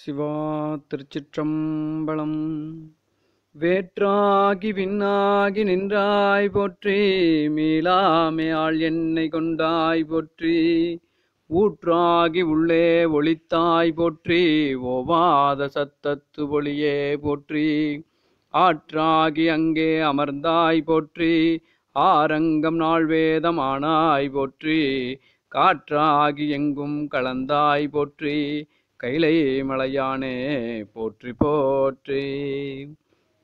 சிவா திருச்சிற்றம்பலம் வேற்றாகி விண்ணாகி நின்றாய் போற்றி மீளாமே ஆள் என்னை கொண்டாய் போற்றி ஊற்றாகி உள்ளே ஒளித்தாய் போற்றி ஒவாத சத்தத்து ஒளியே போற்றி ஆற்றாகி அங்கே அமர்ந்தாய் போற்றி ஆரங்கம் நாள் வேதமானாய் போற்றி காற்றாகி எங்கும் கலந்தாய் போற்றி கைலை மலையானே போற்றி போற்றி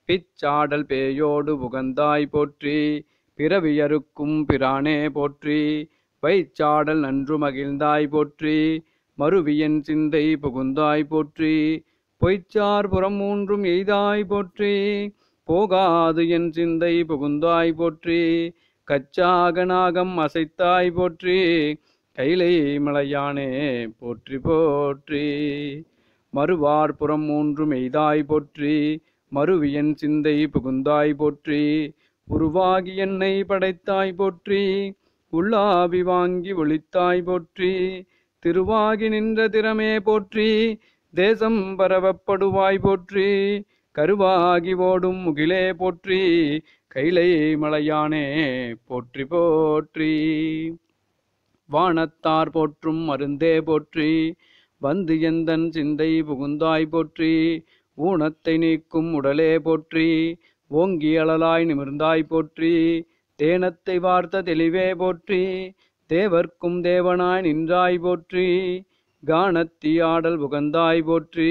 பிச்சாடல் பேயோடு புகந்தாய் போற்றி பிறவியருக்கும் பிரானே போற்றி பைச்சாடல் நன்று மகிழ்ந்தாய் போற்றி மறுவியன் சிந்தை புகுந்தாய் போற்றி பொய்ச்சார் புறம் மூன்றும் எய்தாய் போற்றி போகாது என் சிந்தை புகுந்தாய் போற்றி கச்சாக நாகம் அசைத்தாய் போற்றி கைலை மலையானே போற்றி போற்றி புறம் மூன்று மெய்தாய் போற்றி மறுவியன் சிந்தை புகுந்தாய் போற்றி உருவாகி என்னை படைத்தாய் போற்றி உள்ளாவி வாங்கி ஒளித்தாய் போற்றி திருவாகி நின்ற திறமே போற்றி தேசம் பரவப்படுவாய் போற்றி கருவாகி ஓடும் முகிலே போற்றி கைலை மலையானே போற்றி போற்றி வானத்தார் போற்றும் மருந்தே போற்றி வந்து எந்தன் சிந்தை புகுந்தாய் போற்றி ஊனத்தை நீக்கும் உடலே போற்றி ஓங்கி அழலாய் நிமிர்ந்தாய் போற்றி தேனத்தை வார்த்த தெளிவே போற்றி தேவர்க்கும் தேவனாய் நின்றாய் போற்றி கானத்தி ஆடல் புகந்தாய் போற்றி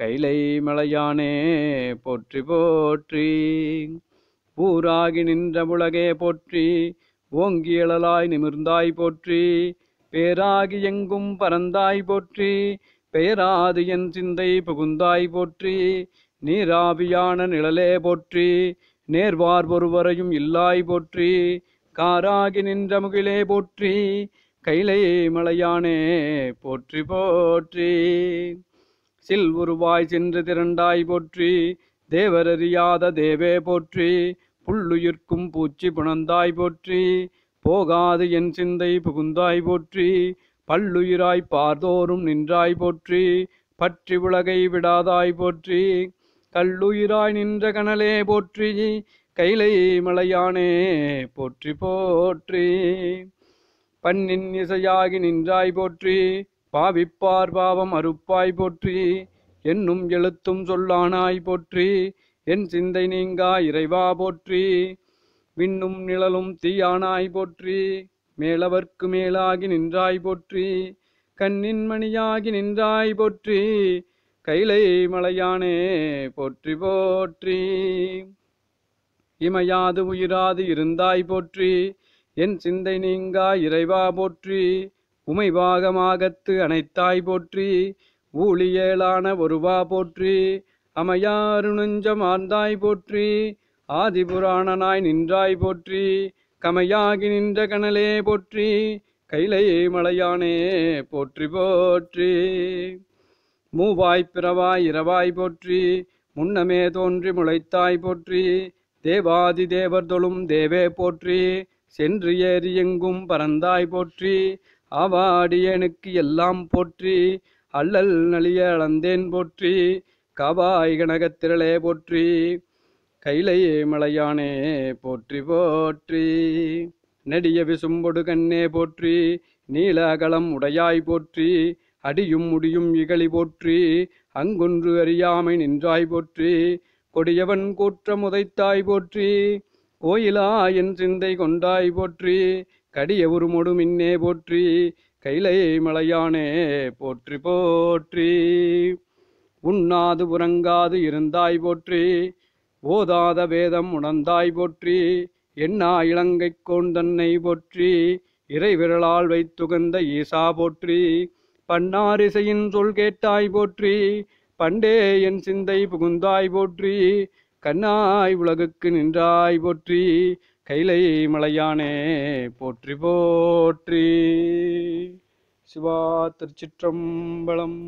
கைலை மலையானே போற்றி போற்றி ஊராகி நின்ற உலகே போற்றி ஓங்கியழலாய் நிமிர்ந்தாய் போற்றி பேராகி எங்கும் பரந்தாய் போற்றி பெயராது என் சிந்தை புகுந்தாய் போற்றி நீராவியான நிழலே போற்றி நேர்வார் ஒருவரையும் இல்லாய் போற்றி காராகி நின்ற முகிலே போற்றி கைலை மலையானே போற்றி போற்றி சில் உருவாய் சென்று திரண்டாய் போற்றி தேவரறியாத தேவே போற்றி புள்ளுயிர்க்கும் பூச்சி புணந்தாய் போற்றி போகாது என் சிந்தை புகுந்தாய் போற்றி பல்லுயிராய் பார்தோறும் நின்றாய் போற்றி பற்றி உலகை விடாதாய் போற்றி கல்லுயிராய் நின்ற கனலே போற்றி கைலை மலையானே போற்றி போற்றி பண்ணின் இசையாகி நின்றாய் போற்றி பாவிப்பார் பாவம் அறுப்பாய் போற்றி என்னும் எழுத்தும் சொல்லானாய் போற்றி என் சிந்தை நீங்கா இறைவா போற்றி விண்ணும் நிழலும் தீயானாய் போற்றி மேலவர்க்கு மேலாகி நின்றாய் போற்றி கண்ணின் மணியாகி நின்றாய் போற்றி கைலை மலையானே போற்றி போற்றி இமையாது உயிராது இருந்தாய் போற்றி என் சிந்தை நீங்கா இறைவா போற்றி உமை பாகமாகத்து அனைத்தாய் போற்றி ஊழியேளான ஒருவா போற்றி அமையாருணஞ்சமார்ந்தாய் போற்றி ஆதிபுராணனாய் நின்றாய் போற்றி கமையாகி நின்ற கணலே போற்றி கைலை மலையானே போற்றி போற்றி மூவாய் பிறவாய் இரவாய் போற்றி முன்னமே தோன்றி முளைத்தாய் போற்றி தேவாதி தேவர் தொழும் தேவே போற்றி சென்று ஏறி எங்கும் பறந்தாய் போற்றி ஆவாடியனுக்கு எல்லாம் போற்றி அல்லல் நலிய அளந்தேன் போற்றி காவாய் கனகத்திரளே போற்றி கைலை மலையானே போற்றி போற்றி நெடிய விசும்பொடு கண்ணே போற்றி நீல அகலம் உடையாய் போற்றி அடியும் முடியும் இகழி போற்றி அங்குன்று அறியாமை நின்றாய் போற்றி கொடியவன் கூற்றம் உதைத்தாய் போற்றி கோயிலா என் சிந்தை கொண்டாய் போற்றி கடிய உருமொடு மின்னே போற்றி கைலை மலையானே போற்றி போற்றி உண்ணாது உறங்காது இருந்தாய் போற்றி ஓதாத வேதம் உணர்ந்தாய் போற்றி என்னா இலங்கை கோந்தன்னை போற்றி இறைவிரலால் வைத்துகந்த ஈசா போற்றி பன்னாரிசையின் சொல் கேட்டாய் போற்றி பண்டே என் சிந்தை புகுந்தாய் போற்றி கண்ணாய் உலகுக்கு நின்றாய் போற்றி கைலை மலையானே போற்றி போற்றி சிவா திருச்சிற்றம்பலம்